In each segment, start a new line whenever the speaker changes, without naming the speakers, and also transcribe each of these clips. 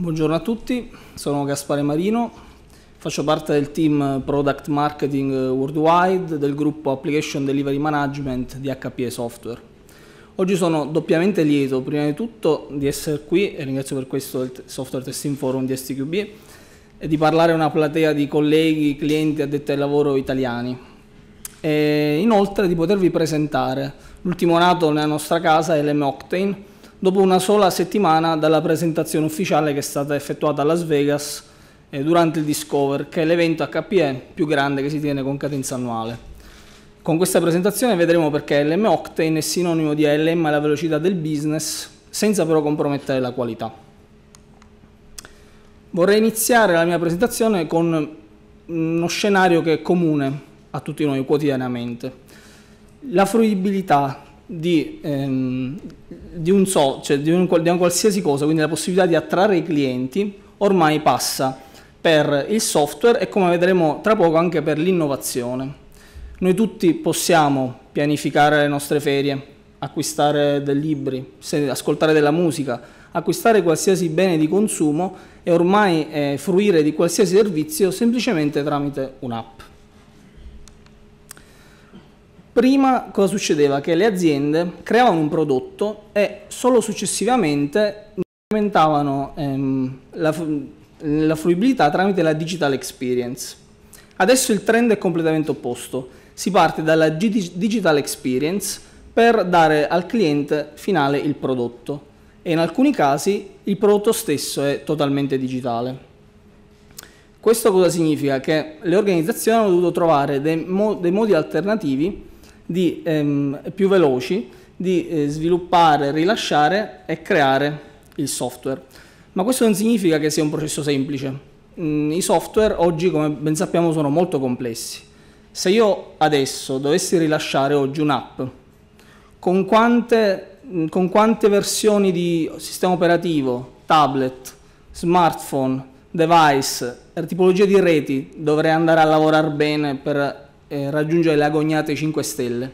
Buongiorno a tutti, sono Gaspare Marino, faccio parte del team Product Marketing Worldwide del gruppo Application Delivery Management di HPE Software. Oggi sono doppiamente lieto, prima di tutto, di essere qui e ringrazio per questo il Software Testing Forum di STQB e di parlare a una platea di colleghi, clienti, addetti al lavoro italiani. E inoltre di potervi presentare l'ultimo nato nella nostra casa è l'M-Octane, dopo una sola settimana dalla presentazione ufficiale che è stata effettuata a Las Vegas eh, durante il Discover, che è l'evento HPE più grande che si tiene con cadenza annuale. Con questa presentazione vedremo perché LM Octane è sinonimo di ALM alla velocità del business, senza però compromettere la qualità. Vorrei iniziare la mia presentazione con mm, uno scenario che è comune a tutti noi quotidianamente. La fruibilità di, ehm, di, un so, cioè di, un, di una qualsiasi cosa, quindi la possibilità di attrarre i clienti, ormai passa per il software e come vedremo tra poco anche per l'innovazione. Noi tutti possiamo pianificare le nostre ferie, acquistare dei libri, ascoltare della musica, acquistare qualsiasi bene di consumo e ormai eh, fruire di qualsiasi servizio semplicemente tramite un'app. Prima cosa succedeva? Che le aziende creavano un prodotto e solo successivamente aumentavano ehm, la, la fruibilità tramite la digital experience. Adesso il trend è completamente opposto, si parte dalla digital experience per dare al cliente finale il prodotto e in alcuni casi il prodotto stesso è totalmente digitale. Questo cosa significa? Che le organizzazioni hanno dovuto trovare dei, mo dei modi alternativi di, ehm, più veloci di eh, sviluppare, rilasciare e creare il software. Ma questo non significa che sia un processo semplice. Mm, I software oggi, come ben sappiamo, sono molto complessi. Se io adesso dovessi rilasciare oggi un'app, con quante, mm, con quante versioni di sistema operativo, tablet, smartphone, device, eh, tipologie di reti dovrei andare a lavorare bene per eh, raggiungere le agognate 5 stelle.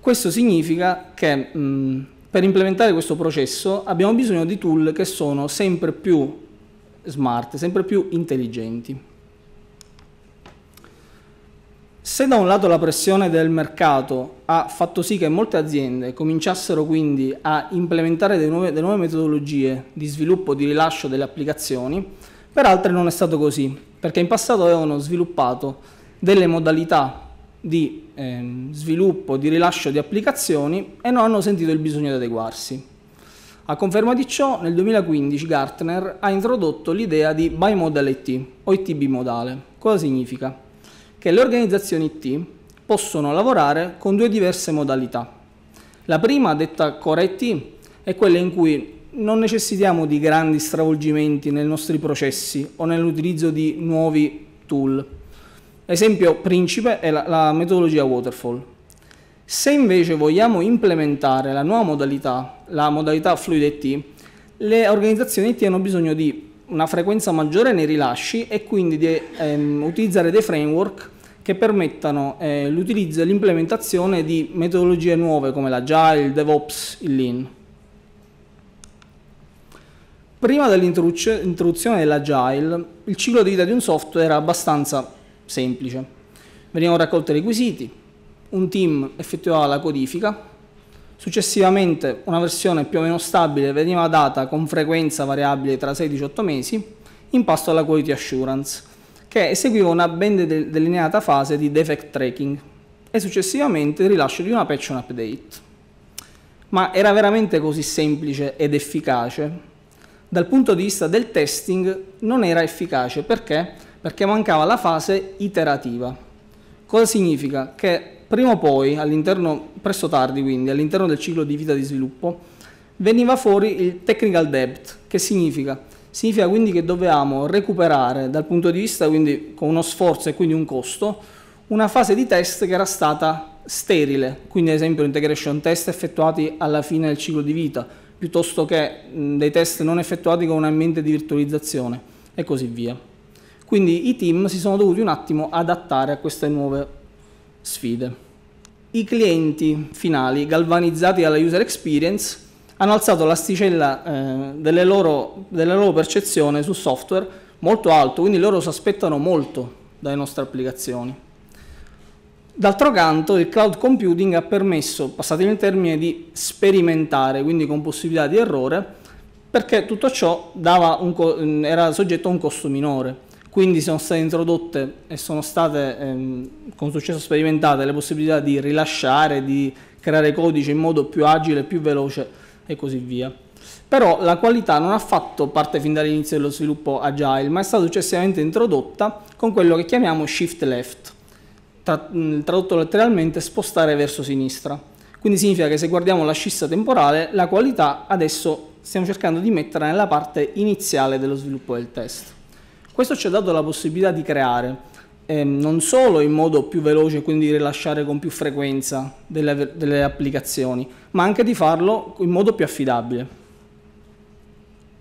Questo significa che mh, mm, per implementare questo processo abbiamo bisogno di tool che sono sempre più smart, sempre più intelligenti. Se da un lato la pressione del mercato ha fatto sì che molte aziende cominciassero quindi a implementare delle nuove, delle nuove, metodologie di sviluppo e di rilascio delle applicazioni, per altre non è stato così, perché in passato avevano sviluppato delle modalità di eh, sviluppo, di rilascio di applicazioni e non hanno sentito il bisogno di adeguarsi. A conferma di ciò, nel 2015 Gartner ha introdotto l'idea di Bimodal IT o IT bimodale. Cosa significa? Che le organizzazioni IT possono lavorare con due diverse modalità. La prima, detta Core IT, è quella in cui non necessitiamo di grandi stravolgimenti nei nostri processi o nell'utilizzo di nuovi tool L'esempio principe è la, la metodologia waterfall. Se invece vogliamo implementare la nuova modalità, la modalità Fluid IT, le organizzazioni IT hanno bisogno di una frequenza maggiore nei rilasci e quindi di ehm, utilizzare dei framework che permettano eh, l'utilizzo e l'implementazione di metodologie nuove come l'Agile, il DevOps, il Lean. Prima dell'introduzione dell'Agile, il ciclo di vita di un software era abbastanza semplice. Venivano raccolti i requisiti, un team effettuava la codifica, successivamente una versione più o meno stabile veniva data con frequenza variabile tra 6 e 18 mesi in pasto alla quality assurance, che eseguiva una ben delineata fase di defect tracking e successivamente il rilascio di una patch e un update. Ma era veramente così semplice ed efficace? Dal punto di vista del testing non era efficace perché perché mancava la fase iterativa. Cosa significa? Che prima o poi, presto tardi quindi, all'interno del ciclo di vita di sviluppo, veniva fuori il technical debt, che significa? Significa quindi che dovevamo recuperare dal punto di vista, quindi con uno sforzo e quindi un costo, una fase di test che era stata sterile, quindi ad esempio integration test effettuati alla fine del ciclo di vita, piuttosto che dei test non effettuati con un ambiente di virtualizzazione e così via. Quindi i team si sono dovuti un attimo adattare a queste nuove sfide. I clienti finali, galvanizzati dalla user experience, hanno alzato l'asticella eh, della loro, loro percezione sul software molto alto, quindi loro si aspettano molto dalle nostre applicazioni. D'altro canto il cloud computing ha permesso, passate il termine, di sperimentare, quindi con possibilità di errore, perché tutto ciò un, era soggetto a un costo minore. Quindi sono state introdotte e sono state ehm, con successo sperimentate le possibilità di rilasciare, di creare codice in modo più agile, più veloce e così via. Però la qualità non ha fatto parte fin dall'inizio dello sviluppo agile, ma è stata successivamente introdotta con quello che chiamiamo shift left, tra, mm, tradotto letteralmente spostare verso sinistra. Quindi significa che se guardiamo la scissa temporale, la qualità adesso stiamo cercando di metterla nella parte iniziale dello sviluppo del test. Questo ci ha dato la possibilità di creare eh, non solo in modo più veloce, quindi rilasciare con più frequenza delle, delle applicazioni, ma anche di farlo in modo più affidabile.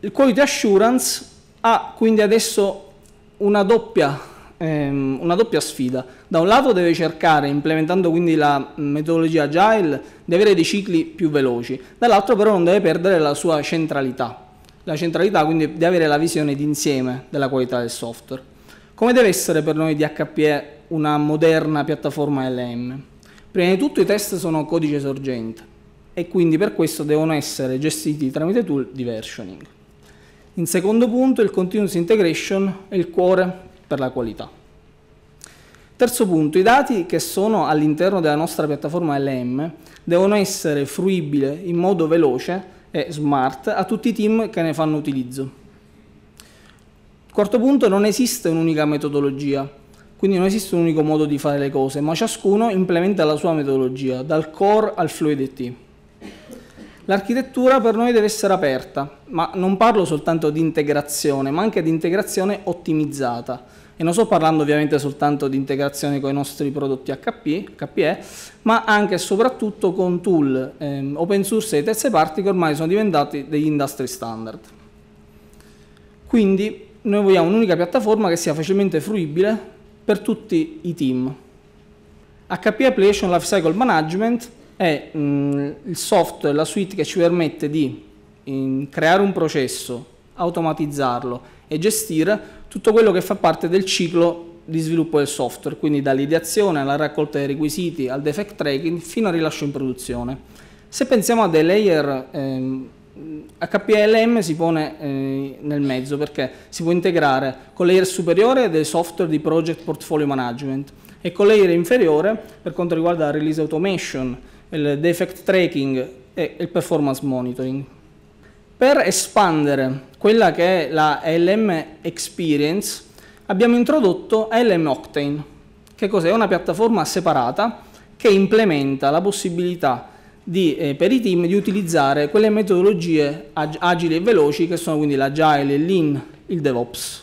Il quality assurance ha quindi adesso una doppia, ehm, una doppia, sfida. Da un lato deve cercare, implementando quindi la metodologia agile, di avere dei cicli più veloci, dall'altro però non deve perdere la sua centralità la centralità quindi di avere la visione d'insieme della qualità del software. Come deve essere per noi DHPE una moderna piattaforma LM? Prima di tutto i test sono codice sorgente e quindi per questo devono essere gestiti tramite tool di versioning. In secondo punto il continuous integration è il cuore per la qualità. Terzo punto, i dati che sono all'interno della nostra piattaforma LM devono essere fruibili in modo veloce e smart a tutti i team che ne fanno utilizzo. Quarto punto, non esiste un'unica metodologia, quindi non esiste un unico modo di fare le cose, ma ciascuno implementa la sua metodologia, dal core al fluid L'architettura per noi deve essere aperta, ma non parlo soltanto di integrazione, ma anche di integrazione ottimizzata e non sto parlando ovviamente soltanto di integrazione con i nostri prodotti HP, HPE, ma anche e soprattutto con tool ehm, open source e terze parti che ormai sono diventati degli industry standard. Quindi noi vogliamo un'unica piattaforma che sia facilmente fruibile per tutti i team. HP Application Lifecycle Management è mh, mm, il software, la suite che ci permette di in, mm, creare un processo, automatizzarlo e gestire tutto quello che fa parte del ciclo di sviluppo del software, quindi dall'ideazione alla raccolta dei requisiti al defect tracking fino al rilascio in produzione. Se pensiamo a dei layer, ehm, HPLM si pone eh, nel mezzo perché si può integrare con layer superiore dei software di project portfolio management e con layer inferiore per quanto riguarda la release automation, il defect tracking e il performance monitoring. Per espandere quella che è la LM Experience abbiamo introdotto LM Octane, che cos'è? È Una piattaforma separata che implementa la possibilità di, eh, per i team di utilizzare quelle metodologie ag agili e veloci che sono quindi l'agile, il lean, il DevOps.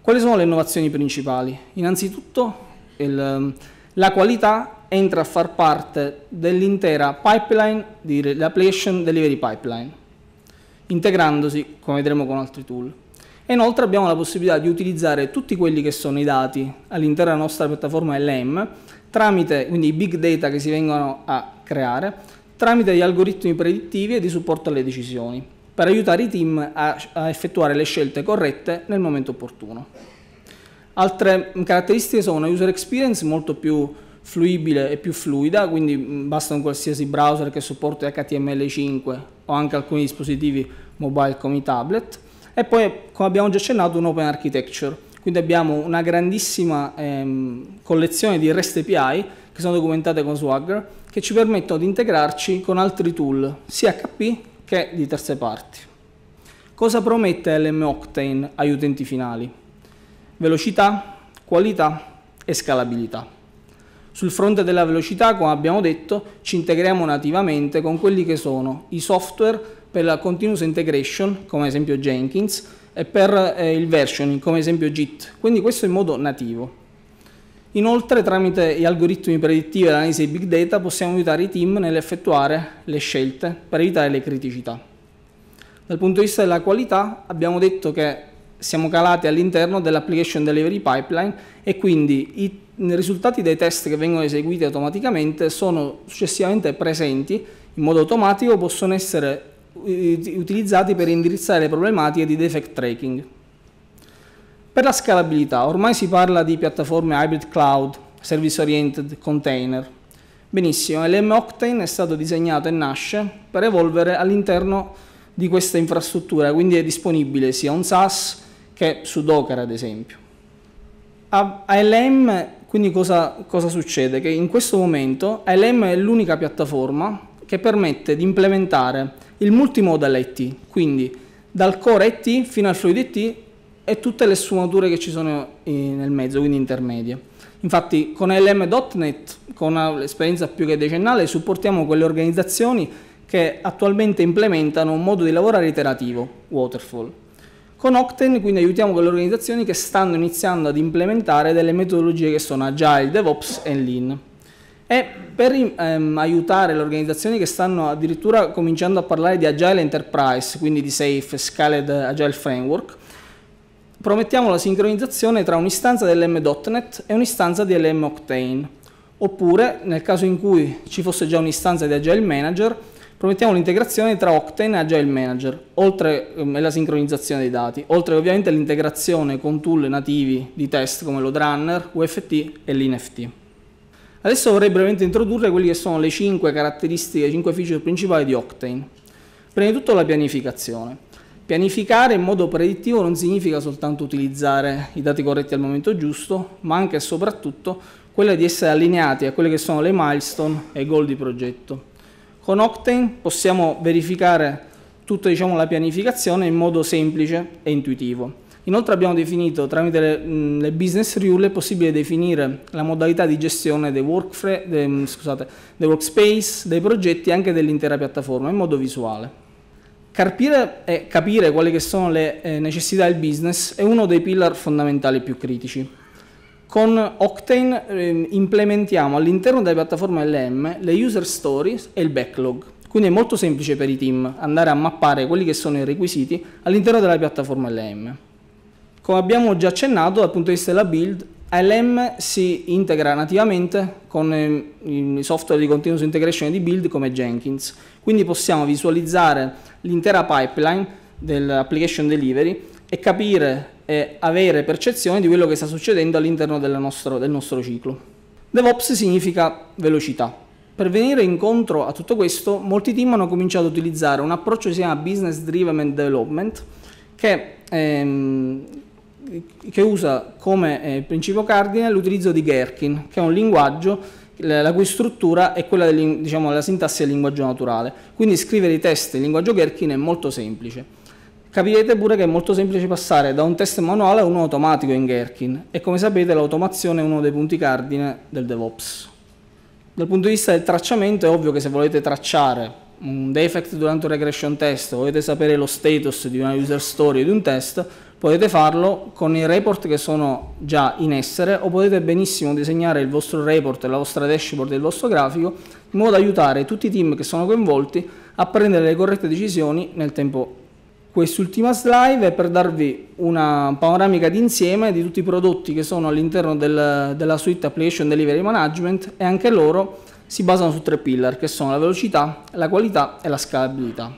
Quali sono le innovazioni principali? Innanzitutto il, la qualità entra a far parte dell'intera pipeline di Application Delivery Pipeline integrandosi, come vedremo, con altri tool. E inoltre abbiamo la possibilità di utilizzare tutti quelli che sono i dati all'interno della nostra piattaforma LM, tramite quindi i big data che si vengono a creare, tramite gli algoritmi predittivi e di supporto alle decisioni, per aiutare i team a, a effettuare le scelte corrette nel momento opportuno. Altre caratteristiche sono una user experience molto più fluibile e più fluida, quindi mm, basta un qualsiasi browser che supporti HTML5 o anche alcuni dispositivi mobile come i tablet. E poi, come abbiamo già accennato, un open architecture. Quindi abbiamo una grandissima ehm, collezione di REST API che sono documentate con Swagger che ci permettono di integrarci con altri tool, sia HP che di terze parti. Cosa promette LM Octane agli utenti finali? Velocità, qualità e scalabilità. Sul fronte della velocità, come abbiamo detto, ci integriamo nativamente con quelli che sono i software per la continuous integration, come esempio Jenkins, e per eh, il versioning, come esempio JIT. Quindi questo in modo nativo. Inoltre, tramite gli algoritmi predittivi e l'analisi di big data, possiamo aiutare i team nell'effettuare le scelte per evitare le criticità. Dal punto di vista della qualità, abbiamo detto che siamo calati all'interno dell'application delivery pipeline e quindi i i risultati dei test che vengono eseguiti automaticamente sono successivamente presenti in modo automatico, possono essere utilizzati per indirizzare le problematiche di defect tracking. Per la scalabilità, ormai si parla di piattaforme hybrid cloud, service oriented, container. Benissimo, LM Octane è stato disegnato e nasce per evolvere all'interno di questa infrastruttura, quindi è disponibile sia on SaaS che su Docker ad esempio. ALM quindi cosa, cosa succede? Che in questo momento LM è l'unica piattaforma che permette di implementare il multimodal IT, quindi dal core IT fino al fluido IT e tutte le sfumature che ci sono nel mezzo, quindi intermedie. Infatti con LM.NET, con l'esperienza più che decennale, supportiamo quelle organizzazioni che attualmente implementano un modo di lavorare iterativo, waterfall. Con Octane quindi aiutiamo quelle organizzazioni che stanno iniziando ad implementare delle metodologie che sono Agile, DevOps e Lean. E per ehm, aiutare le organizzazioni che stanno addirittura cominciando a parlare di Agile Enterprise, quindi di Safe, Scaled Agile Framework, promettiamo la sincronizzazione tra un'istanza dell'M.NET e un'istanza di LM Octane. Oppure, nel caso in cui ci fosse già un'istanza di Agile Manager, promettiamo l'integrazione tra Octane e Agile Manager oltre, ehm, e la sincronizzazione dei dati, oltre ovviamente all'integrazione con tool nativi di test come l'Odrunner, UFT e l'INFT. Adesso vorrei brevemente introdurre quelle che sono le 5 caratteristiche, le 5 feature principali di Octane. Prima di tutto la pianificazione. Pianificare in modo predittivo non significa soltanto utilizzare i dati corretti al momento giusto, ma anche e soprattutto quella di essere allineati a quelle che sono le milestone e i goal di progetto. Con Octane possiamo verificare tutta diciamo, la pianificazione in modo semplice e intuitivo. Inoltre abbiamo definito tramite le, le business rule è possibile definire la modalità di gestione dei, de, scusate, dei workspace, dei progetti e anche dell'intera piattaforma in modo visuale. Carpire e capire quali sono le eh, necessità del business è uno dei pillar fondamentali più critici. Con Octane eh, implementiamo all'interno della piattaforma LM le user stories e il backlog. Quindi è molto semplice per i team andare a mappare quelli che sono i requisiti all'interno della piattaforma LM. Come abbiamo già accennato dal punto di vista della build, LM si integra nativamente con eh, i software di continuous integration di build come Jenkins. Quindi possiamo visualizzare l'intera pipeline dell'application delivery e capire eh, avere percezione di quello che sta succedendo all'interno nostro, del nostro ciclo. DevOps significa velocità. Per venire incontro a tutto questo, molti team hanno cominciato ad utilizzare un approccio che si chiama Business Driven Development, che, ehm, che usa come eh, principio cardine l'utilizzo di Gherkin, che è un linguaggio la cui struttura è quella della diciamo, sintassi del linguaggio naturale. Quindi scrivere i test in linguaggio Gherkin è molto semplice. Capirete pure che è molto semplice passare da un test manuale a uno automatico in Gherkin e come sapete l'automazione è uno dei punti cardine del DevOps. Dal punto di vista del tracciamento è ovvio che se volete tracciare un defect durante un regression test, volete sapere lo status di una user story di un test, potete farlo con i report che sono già in essere o potete benissimo disegnare il vostro report, la vostra dashboard e il vostro grafico in modo da aiutare tutti i team che sono coinvolti a prendere le corrette decisioni nel tempo Quest'ultima slide è per darvi una panoramica d'insieme di tutti i prodotti che sono all'interno del, della suite Application Delivery Management e anche loro si basano su tre pillar che sono la velocità, la qualità e la scalabilità.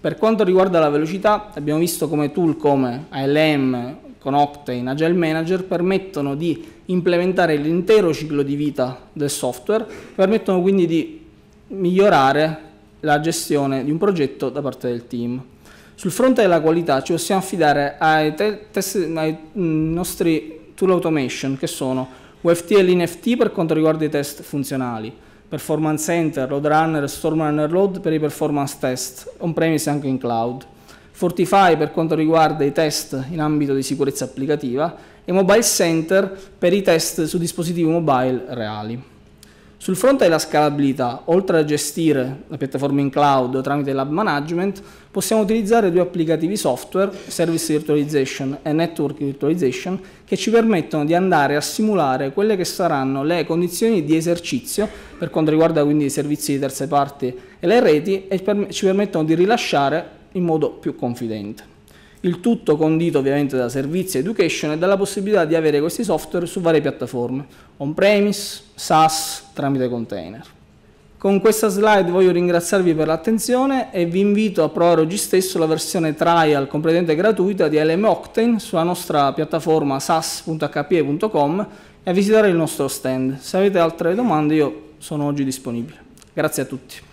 Per quanto riguarda la velocità abbiamo visto come tool come ALM con Octane, Agile Manager permettono di implementare l'intero ciclo di vita del software, permettono quindi di migliorare la gestione di un progetto da parte del team. Sul fronte della qualità ci possiamo affidare ai, te- test- ai mm, nostri tool automation che sono UFT e l'INFT per quanto riguarda i test funzionali, Performance Center, Loadrunner, Stormrunner Load per i performance test, on-premise anche in cloud. Fortify per quanto riguarda i test in ambito di sicurezza applicativa e Mobile Center per i test su dispositivi mobile reali. Sul fronte della scalabilità, oltre a gestire la piattaforma in cloud tramite lab management, possiamo utilizzare due applicativi software, Service Virtualization e Network Virtualization, che ci permettono di andare a simulare quelle che saranno le condizioni di esercizio per quanto riguarda quindi i servizi di terze parti e le reti e ci permettono di rilasciare in modo più confidente il tutto condito ovviamente da servizi education e dalla possibilità di avere questi software su varie piattaforme, on-premise, SaaS, tramite container. Con questa slide voglio ringraziarvi per l'attenzione e vi invito a provare oggi stesso la versione trial completamente gratuita di LM Octane sulla nostra piattaforma sas.hpe.com e a visitare il nostro stand. Se avete altre domande io sono oggi disponibile. Grazie a tutti.